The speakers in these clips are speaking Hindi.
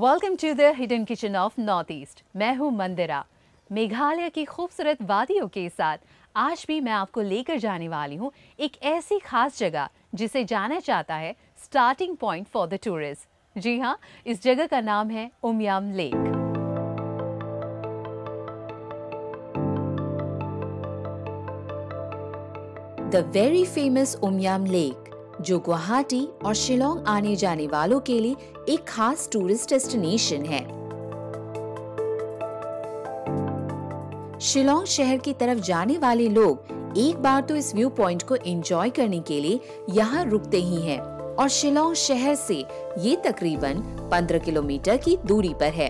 Welcome to the hidden kitchen of north east मैं हूं मंदिरा मेघालय की खूबसूरत वादियों के साथ आज भी मैं आपको लेकर जाने वाली हूं एक ऐसी खास जगह जिसे जाना जाता है starting point for the tourist जी हाँ इस जगह का नाम है Umiam lake The very famous Umyam Lake जो गुवाहाटी और शिलोंग आने जाने वालों के लिए एक खास टूरिस्ट डेस्टिनेशन है शिलोंग शहर की तरफ जाने वाले लोग एक बार तो इस व्यू पॉइंट को एंजॉय करने के लिए यहाँ रुकते ही हैं और शिलोंग शहर से ये तकरीबन 15 किलोमीटर की दूरी पर है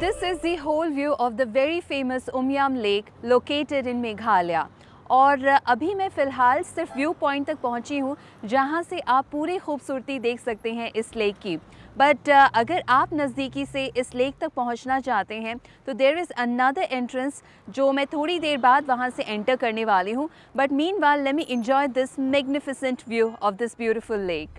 this this is the whole view of the very famous Umyam Lake located in Meghalaya. और uh, अभी मैं फ़िलहाल सिर्फ व्यू पॉइंट तक पहुंची हूं जहां से आप पूरी खूबसूरती देख सकते हैं इस लेक की बट uh, अगर आप नज़दीकी से इस लेक तक पहुंचना चाहते हैं तो देर इज़ अनदर एंट्रेंस जो मैं थोड़ी देर बाद वहां से एंटर करने वाली हूं but meanwhile let me enjoy this magnificent view of this beautiful lake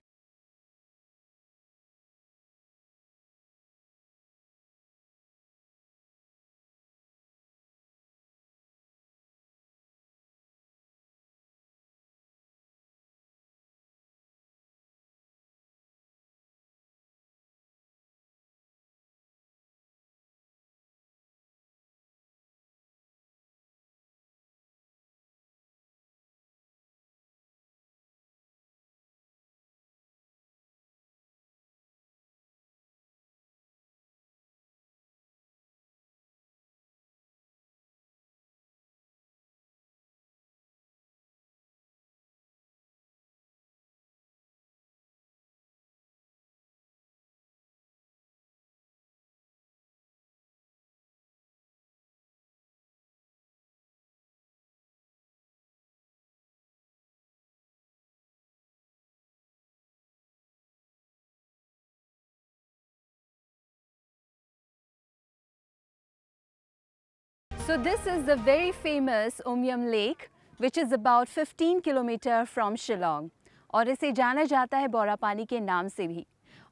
So this is the very famous Omium Lake, which is about 15 kilometer from Shillong. और इसे जाना जाता है बौरा पानी के नाम से भी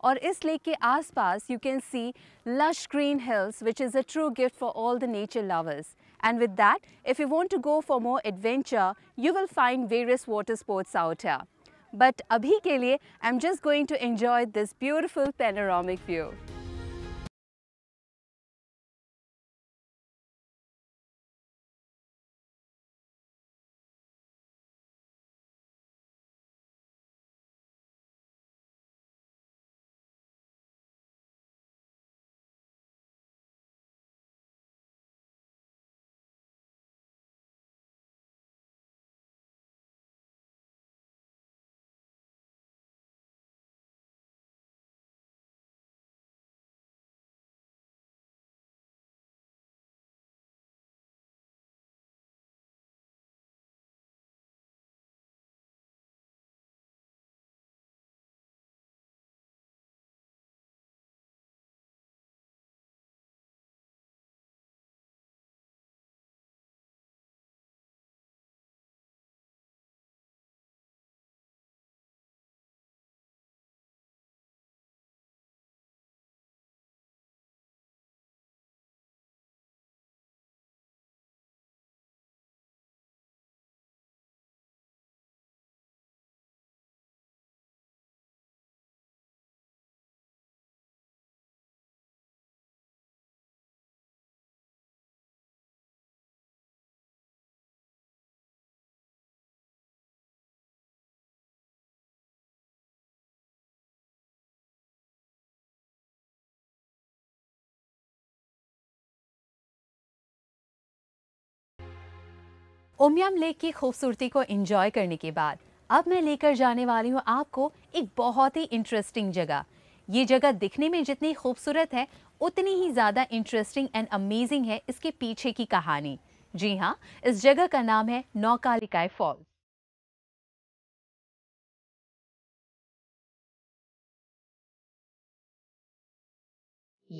और इस लेक के आसपास you lush green hills, which is a true gift for all the nature lovers. And with that, if you want to go for more adventure, you will find various water sports out here. But abhi ke liye, I'm just going to enjoy this beautiful panoramic view. Umiam lake की खूबसूरती को इंजॉय करने के बाद अब मैं लेकर जाने वाली हूँ आपको एक बहुत ही इंटरेस्टिंग जगह ये जगह दिखने में जितनी खूबसूरत है उतनी ही ज़्यादा इंटरेस्टिंग एंड अमेजिंग है इसके पीछे की कहानी जी हाँ इस जगह का नाम है नौकालिकाय फॉल्स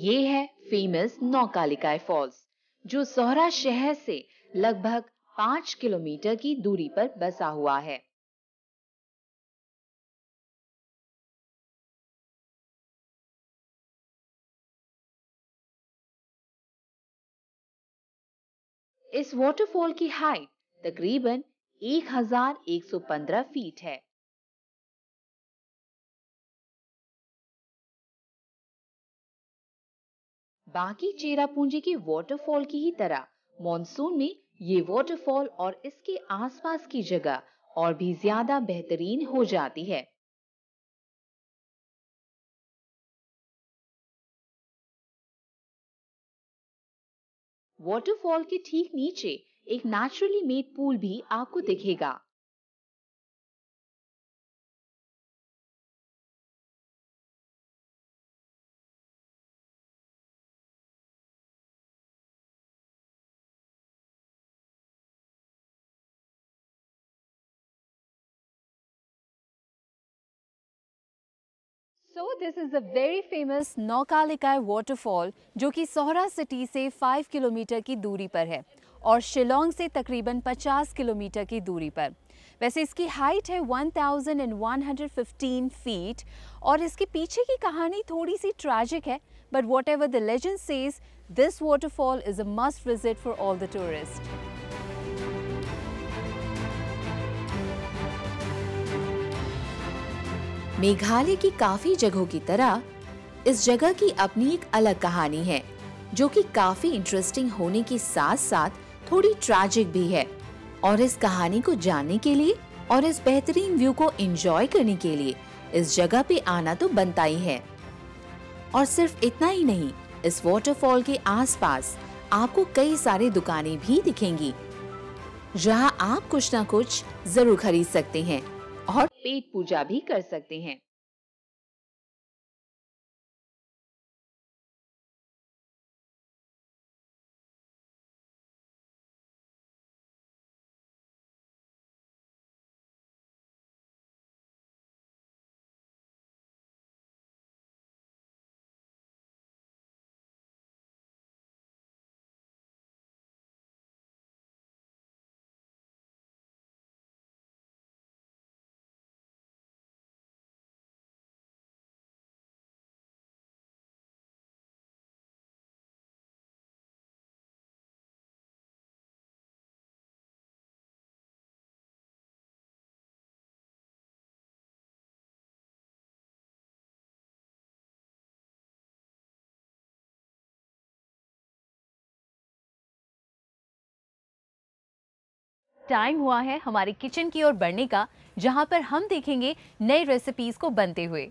ये है फेमस नौकालिकाय फॉल्स जो सोहरा शहर से लगभग पांच किलोमीटर की दूरी पर बसा हुआ है इस वॉटरफॉल की हाइट तकरीबन 1115 फीट है बाकी चेरापूंजी के वॉटरफॉल की ही तरह मॉनसून में ये वॉटरफॉल और इसके आसपास की जगह और भी ज्यादा बेहतरीन हो जाती है वॉटरफॉल के ठीक नीचे एक नेचुरली मेड पूल भी आपको दिखेगा so this is a very famous Nohkalikai waterfall जो कि सोहरा सिटी से 5 किलोमीटर की दूरी पर है और शिलोंग से तकरीबन 50 किलोमीटर की दूरी पर वैसे इसकी हाइट है 1115 फीट और इसके पीछे की कहानी थोड़ी सी ट्रैजिक है but whatever the legend says this waterfall is a must visit for all the tourist Meghalaya की काफी जगहों की तरह इस जगह की अपनी एक अलग कहानी है जो कि काफी इंटरेस्टिंग होने के साथ साथ थोड़ी ट्रैजिक भी है और इस कहानी को जानने के लिए और इस बेहतरीन व्यू को एंजॉय करने के लिए इस जगह पे आना तो बनता ही है और सिर्फ इतना ही नहीं इस वॉटरफॉल के आसपास आपको कई सारे दुकानें भी दिखेंगी जहां आप कुछ ना कुछ जरूर खरीद सकते हैं पेट पूजा भी कर सकते हैं टाइम हुआ है हमारे किचन की ओर बढ़ने का जहां पर हम देखेंगे नई रेसिपीज को बनते हुए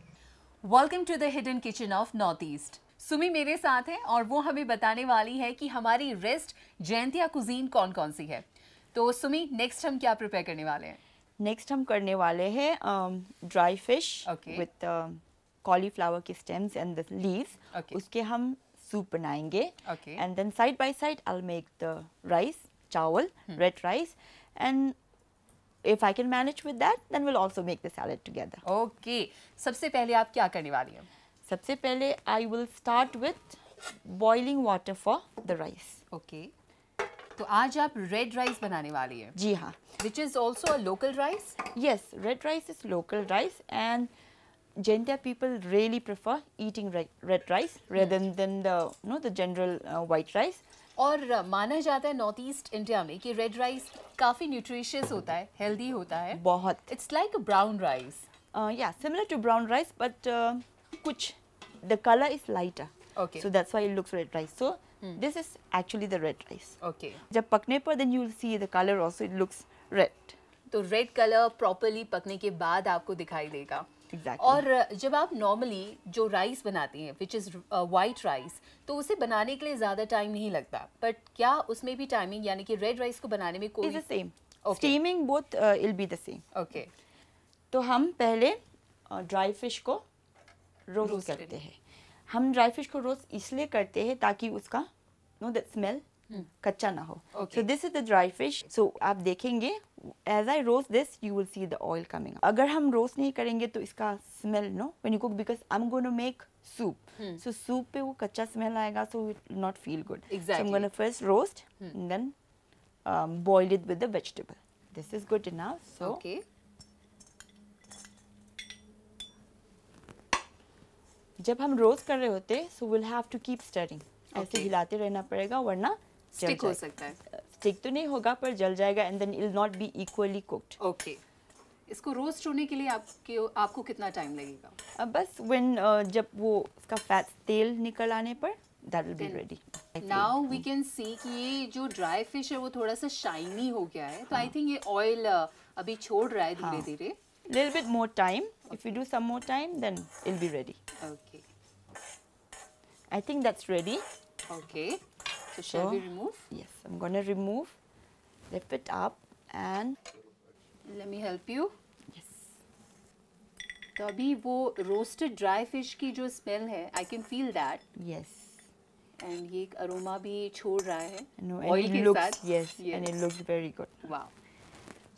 welcome to the hidden kitchen of north east Sumi मेरे साथ हैं और वो हमें बताने वाली है कि हमारी रेस्ट जयंतिया कुजीन कौन कौन सी है तो सुमी नेक्स्ट हम क्या प्रिपेयर करने वाले हैं नेक्स्ट हम करने वाले हैं ड्राई फिश विथ कॉलीफ्लावर के स्टेम्स एंड द लीव्स उसके हम सूप बनाएंगे and then side by side I make the rice चावल red rice and if I can manage with that then we'll also make the salad together. Okay. सबसे पहले आप क्या करने वाली हैं? सबसे पहले I will start with boiling water for the rice. Okay. तो आज आप रेड राइस बनाने वाली है जी हाँ is also a local rice? Yes, red rice is local rice, and Jaintia people really prefer eating red, rice rather hmm. than, the you know the general uh, white rice. और माना जाता है नॉर्थ ईस्ट इंडिया में कि रेड राइस काफ़ी न्यूट्रिशियस होता है हेल्दी होता है बहुत इट्स लाइक ब्राउन राइस या similar to brown rice but कुछ the colour is lighter so that's why looks red rice so this is actually the red rice okay जब पकने पर then you see the colour also it looks red तो रेड कलर प्रॉपरली पकने के बाद आपको दिखाई देगा exactly. और जब आप नॉर्मली जो राइस बनाते हैं विच इज़ वाइट राइस तो उसे बनाने के लिए ज़्यादा टाइम नहीं लगता बट क्या उसमें भी टाइमिंग यानी कि रेड राइस को बनाने में कोई same steaming both it'll be the same okay तो हम पहले ड्राई uh, फिश को रोस्ट करते हैं हम ड्राई फिश को रोस्ट इसलिए करते हैं ताकि उसका नो द स्मेल कच्चा ना हो so this is the dry fish so आप देखेंगे as I roast this you will see the oil coming अगर हम रोस्ट नहीं करेंगे तो इसका smell no when you cook because I am gonna make soup so soup पे वो कच्चा स्मेल आएगा so it not feel good first roast then boiled it with the vegetable this is good in now so जब हम रोस्ट कर रहे होते so will have to keep stirring ऐसे हिलाते रहना पड़ेगा वरना स्टिक हो सकता है ठीक तो नहीं होगा पर जल जाएगा and then it'll not be equally cooked okay इसको रोस्ट होने के लिए आपके आपको कितना टाइम लगेगा uh, बस व्हेन uh, जब वो उसका फैट तेल निकल आने पर that will be ready now we can see कि ये जो ड्राई फिश है वो थोड़ा सा शाइनी हो गया है तो आई थिंक हाँ। ये ऑयल uh, अभी छोड़ रहा है धीरे हाँ। धीरे little bit more time if you do some more time then it will be ready okay I think that's ready okay So shall we remove? Yes, I'm going to remove, lift it up and... Let me help you. Yes. So, तो अभी वो रोस्टेड ड्राई फिश की जो स्मेल है I can feel that yes and ये एक अरोमा भी छोड़ रहा है ऑयल no, के looks, साथ yes and it looks very good wow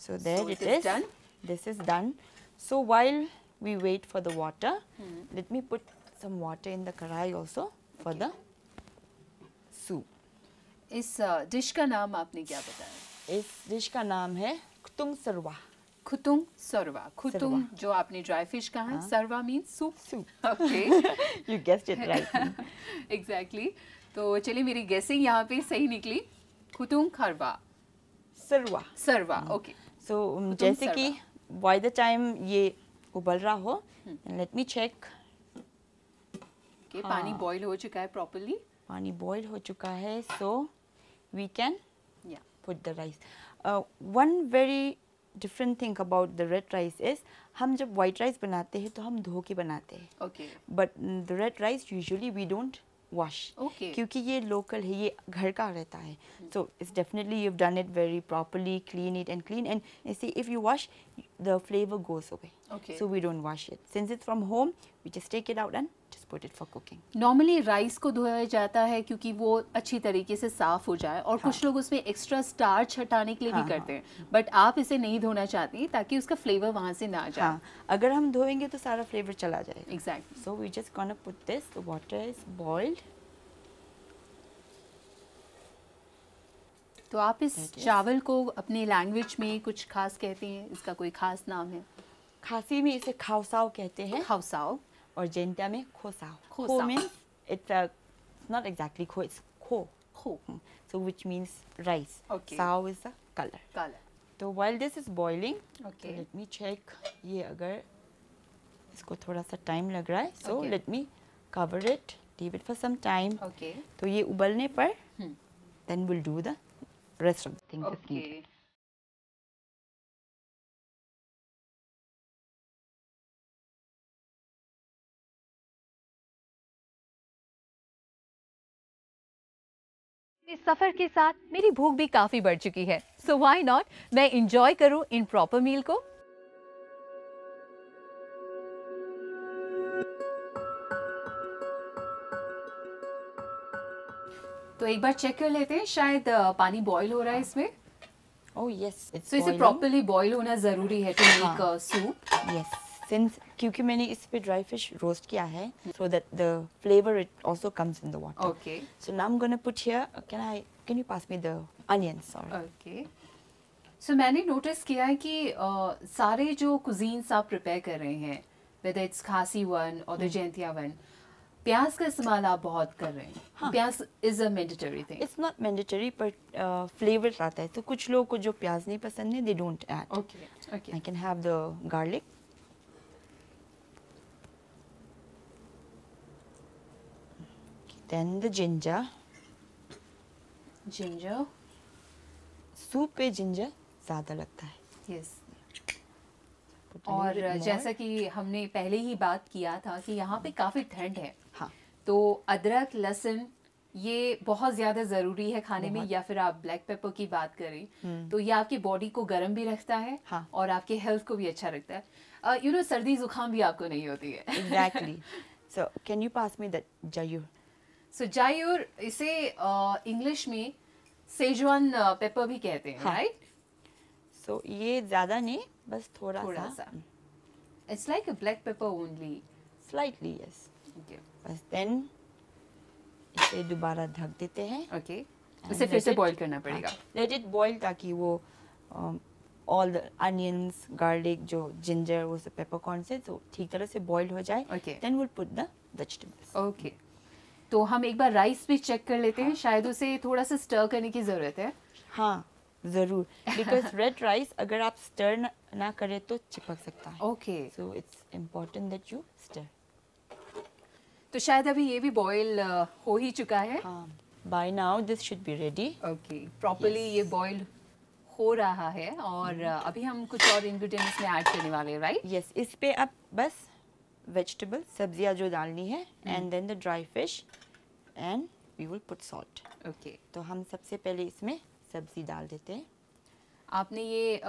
so it, it is. done. This is done. So, while we wait for the water hmm. let me put some water in the karai also for okay. the इस डिश का नाम आपने क्या बताया इस डिश का नाम है खुतुंग सरवा खुतुंग सरवा खुतुंग जो आपने ड्राई फिश कहा है सरवा मीन soup soup okay you guessed it right exactly तो चलिए मेरी गेसिंग यहाँ पे सही निकली खुतुंग खरवा सरवा सरवा ओके सो जैसे कि बाय द टाइम ये उबल रहा हो लेट मी चेक पानी बॉईल हाँ। हो चुका है प्रॉपरली पानी बॉईल हो चुका है सो so, we can yeah. put the rice. Uh, one very different thing about the red rice is हम जब white rice बनाते हैं तो हम धो के बनाते हैं okay. but the red rice usually we don't wash okay. क्योंकि ये local है ये घर का रहता है so it's definitely you've done it very properly clean it and clean and you see if you wash the flavor goes away okay. so we don't wash it since it's from home we just take it out and just put it for cooking. Normally rice को धोया जाता है क्योंकि वो अच्छी तरीके से साफ हो जाए और कुछ हाँ। लोग उसमें एक्स्ट्रा स्टार्च हटाने के लिए भी हाँ, हाँ। करते हैं हाँ. बट आप इसे नहीं धोना चाहती ताकि उसका फ्लेवर वहाँ से ना जाए अगर हम धोएंगे तो सारा फ्लेवर चला जाए exact so we just gonna put this the water is boiled तो आप इस चावल को अपने लैंग्वेज में कुछ खास कहते हैं इसका कोई खास नाम है खासी में इसे खावसाव कहते हैं खावसाव or gentame kosa. Kosa. Ko means it's a it's not exactly ko, it's ko. Ko. So which means rice. Okay. Sao is the color. Color. तो while this is boiling, okay. तो let me check ये अगर इसको थोड़ा सा time लग रहा है, so okay. let me cover it, leave it for some time. Okay. तो ये उबलने पर, hmm. then we'll do the rest of the things okay. if needed. इस सफ़र के साथ मेरी भूख भी काफ़ी बढ़ चुकी है सो वाई नॉट मैं इंजॉय करूँ इन प्रॉपर मील को तो एक बार चेक कर लेते हैं शायद पानी बॉईल हो रहा है इसमें ओह यस सो इसे प्रॉपरली बॉईल होना जरूरी है to make soup yes since क्योंकि मैंने इस पे ड्राई फिश रोस्ट किया है so that the flavour it also comes in the water okay so now I am gonna put here can I can you pass me the onion sorry okay so मैंने नोटिस किया है कि uh, सारे जो कुजीन्स आप प्रिपेयर कर रहे हैं वेदर इट्स खासी वन और द जयंतिया वन प्याज का इस्तेमाल आप बहुत कर रहे हैं हाँ. प्याज is a mandatory thing it's not mandatory but flavour आता है तो कुछ लोगों को जो प्याज नहीं पसंद है they don't add okay okay I can have the garlic then the ginger ginger soup पे जिंजर ज़्यादा लगता है यस yes. और जैसा कि हमने पहले ही बात किया था कि यहाँ पे काफ़ी ठंड है हाँ तो अदरक लहसुन ये बहुत ज़्यादा ज़रूरी है खाने में या फिर आप ब्लैक पेपर की बात करें हम्म। तो ये आपकी बॉडी को गर्म भी रखता है हाँ. और आपके हेल्थ को भी अच्छा रखता है you uh, know you know, सर्दी जुकाम भी आपको नहीं होती है exactly so can you pass me that जायूर सो जायूर इसे इंग्लिश में सेजवान पेपर भी कहते हैं राइट हाँ। सो ये ज़्यादा नहीं बस थोड़ा थोड़ा सा it's like a black pepper only slightly yes okay बस देन इसे दोबारा ढक देते हैं ओके okay. उसे फिर से बॉईल करना पड़ेगा लेट इट बॉईल ताकि वो ऑल द अनियंस गार्लिक जो जिंजर वो सब पेपरकॉर्न से तो ठीक तरह से बॉईल हो जाए then we will put the vegetables okay तो हम एक बार राइस भी चेक कर लेते हैं शायद उसे थोड़ा सा स्टर करने की ज़रूरत है हाँ ज़रूर बिकॉज रेड राइस अगर आप स्टर ना, ना करें तो चिपक सकता है okay so it's important that you stir तो शायद अभी ये भी बॉईल uh, हो ही चुका है by now this should be ready okay properly ये बॉईल हो रहा है और hmm. अभी हम कुछ और इंग्रेडिएंट्स में ऐड करने वाले हैं राइट यस इस पे आप बस वेजिटेबल सब्जियां जो डालनी है and then the dry fish and we will put salt okay तो हम सबसे पहले इसमें सब्जी डाल देते हैं आपने ये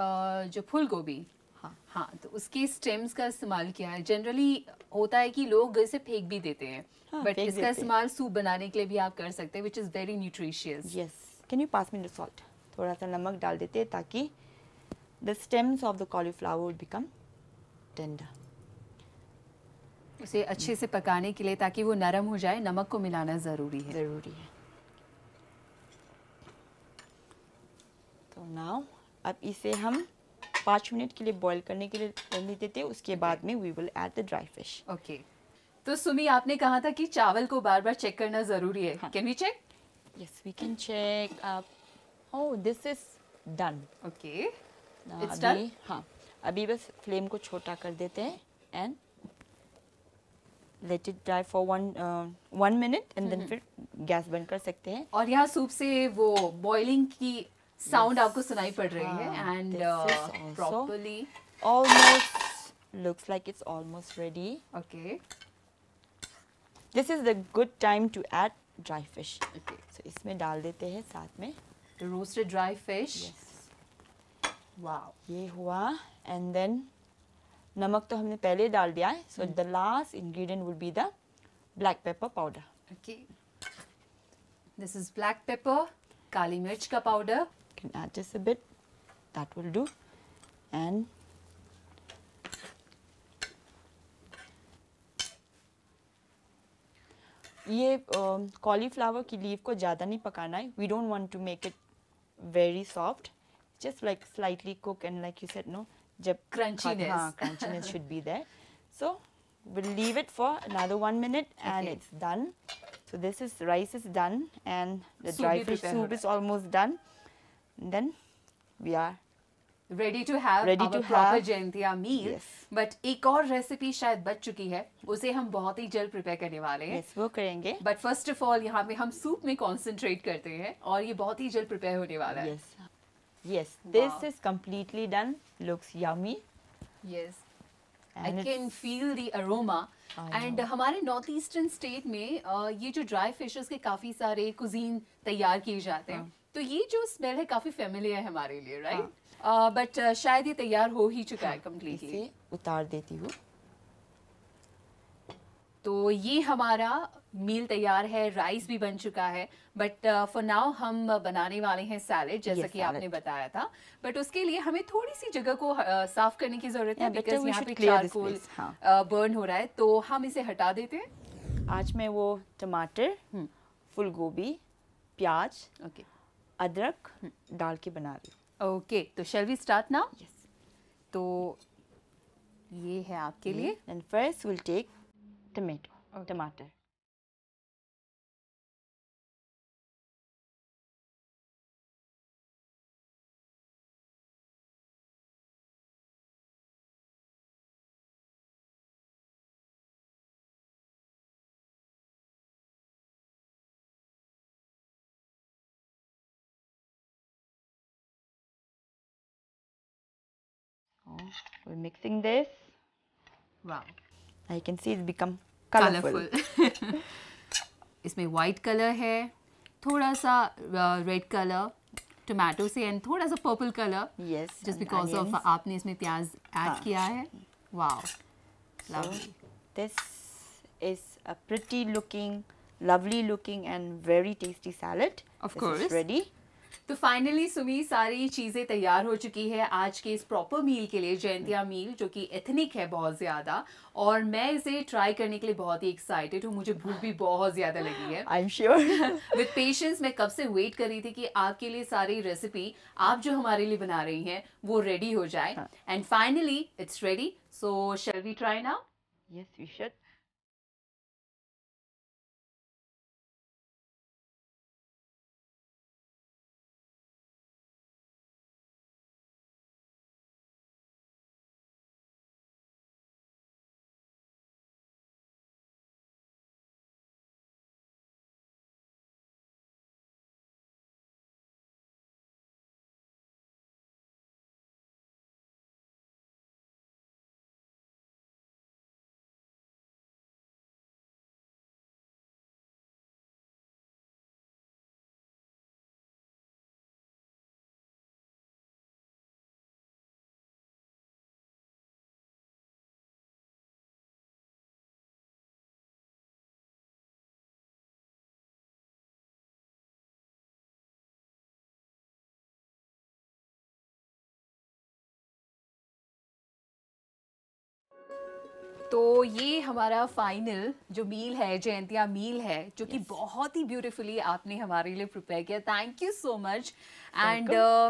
जो फूल गोभी हाँ हाँ तो उसके स्टेम्स का इस्तेमाल किया है जनरली होता है कि लोग इसे फेंक भी देते हैं हाँ, बट इसका इस्तेमाल सूप बनाने के लिए भी आप कर सकते हैं which is very nutritious yes can you pass me the salt थोड़ा सा नमक डाल देते हैं ताकि the stems of the cauliflower become tender उसे अच्छे से पकाने के लिए ताकि वो नरम हो जाए नमक को मिलाना ज़रूरी है ज़रूरी है तो नाउ अब इसे हम पाँच मिनट के लिए बॉईल करने के लिए रहने देते हैं उसके okay. बाद में we will add the dry fish okay तो सुमी आपने कहा था कि चावल को बार बार चेक करना ज़रूरी है can we check yes we can check up this is done okay okay it's हाँ अभी बस फ्लेम को छोटा कर देते हैं and let it dry for one one minute and then फिर गैस बंद कर सकते हैं और यहाँ सूप से वो बॉइलिंग की साउंड yes. आपको सुनाई पड़ रही है and properly almost looks like it's almost ready okay this is the good time to add dry fish okay so इसमें डाल देते हैं साथ में रोस्टेड ड्राई फिश वाओ ये हुआ एंड देन नमक तो हमने पहले डाल दिया है so the last ingredient would be the black pepper powder okay this is black pepper काली मिर्च का powder can add just a bit that will do and ये कॉलीफ्लावर um, uh, की लीव को ज़्यादा नहीं पकाना है we don't want to make it very soft just like slightly cook and like you set no jab crunchiness haan, crunchiness should be there so we'll leave it for another one minute and okay. it's done so this is rice is done and the soup dry fish soup is almost done and then we are ready to have proper Jaintia meal but एक और रेसिपी शायद बच चुकी है उसे हम बहुत ही जल्द प्रिपेयर करने वाले हैं yes, वो करेंगे बट फर्स्ट ऑफ ऑल यहाँ पे हम सूप में कॉन्सेंट्रेट करते हैं और ये बहुत ही जल्द प्रिपेयर होने वाला yes. है Yes, this wow. is completely done. Looks yummy. Yes. And I can feel the aroma. And हमारे नॉर्थ ईस्टर्न स्टेट में ये जो ड्राई फिशेज के काफ़ी सारे कुजीन तैयार किए जाते हैं हाँ। तो ये जो स्मेल है काफ़ी फेमिलियर है हमारे लिए राइट हाँ। बट शायद ये तैयार हो ही चुका है कम्प्लीटली हाँ, उतार देती हूँ तो ये हमारा मील तैयार है राइस भी बन चुका है बट फॉर नाउ हम बनाने वाले हैं सैलेड जैसा yes, कि salad. आपने बताया था बट उसके लिए हमें थोड़ी सी जगह को uh, साफ करने की जरूरत है बिकॉज यहाँ पे चारकोल हाँ. बर्न uh, हो रहा है तो हम इसे हटा देते हैं आज मैं वो टमाटर हम्म। फुल गोभी प्याज ओके okay. अदरक हम्म। डाल के बना रही हूँ ओके okay, तो shall we start now yes तो ये है आपके mm. लिए and first will take tomato, okay. tomato. we're mixing this wow I can see it become colourful इसमें वाइट कलर है थोड़ा सा रेड कलर टोमेटो से एंड थोड़ा सा purple colour yes just because of आपने इसमें प्याज ऐड हाँ। किया है wow this is a pretty looking lovely looking and very tasty salad. Of course ready तो फाइनली सुमी सारी चीज़ें तैयार हो चुकी है आज के इस प्रॉपर मील के लिए जयंतिया मील हम्म। जो कि एथनिक है बहुत ज़्यादा और मैं इसे ट्राई करने के लिए बहुत ही एक्साइटेड हूँ मुझे भूख भी बहुत ज़्यादा लगी है I am sure with patience मैं कब से वेट कर रही थी कि आपके लिए सारी रेसिपी आप जो हमारे लिए बना रही हैं वो रेडी हो जाए and finally it's ready so shall we try now yes we should तो ये हमारा फाइनल जो मील है जयंतिया मील है जो कि yes. बहुत ही ब्यूटीफुली आपने हमारे लिए प्रिपेयर किया thank you so much and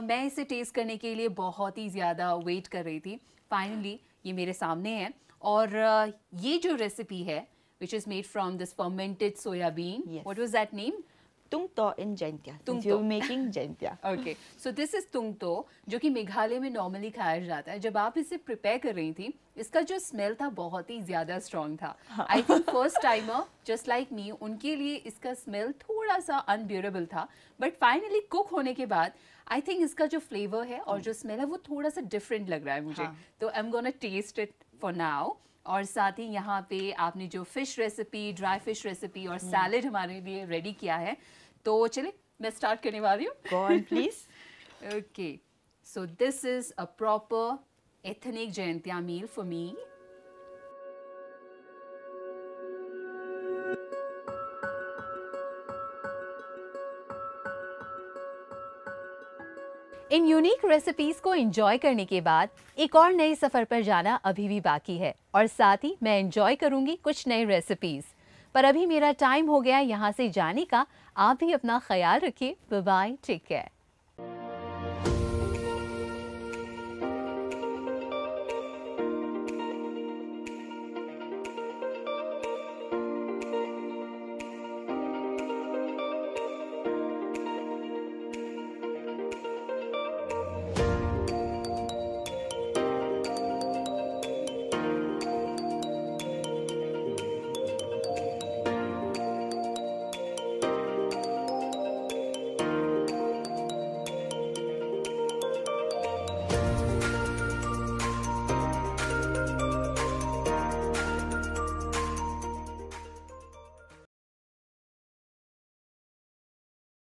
मैं इसे टेस्ट करने के लिए बहुत ही ज़्यादा वेट कर रही थी फाइनली ये मेरे सामने है और uh, ये जो रेसिपी है which is made from this fermented soybean what was that name tungto in Jaintia tungto making Jaintia okay so this is tungto जो कि मेघालय में नॉर्मली खाया जाता है जब आप इसे प्रिपेयर कर रही थी इसका जो स्मेल था बहुत ही ज्यादा स्ट्रॉन्ग था I think first timer just like me उनके लिए इसका स्मेल थोड़ा सा अनब्यूरेबल था बट फाइनली कुक होने के बाद आई थिंक इसका जो फ्लेवर है और जो स्मेल है वो थोड़ा सा डिफरेंट लग रहा है मुझे हाँ। तो I am gonna taste it for now और साथ ही यहाँ पे आपने जो fish recipe dry fish recipe और सैलेड हम्म। हमारे लिए रेडी किया है तो चले मैं स्टार्ट करने वाली हूँ please okay so this is a proper ethnic Jaintia meal for me इन यूनिक रेसिपीज को एंजॉय करने के बाद एक और नए सफर पर जाना अभी भी बाकी है और साथ ही मैं एंजॉय करूंगी कुछ नए रेसिपीज पर अभी मेरा टाइम हो गया यहाँ से जाने का आप भी अपना ख्याल रखिए बाय टेक केयर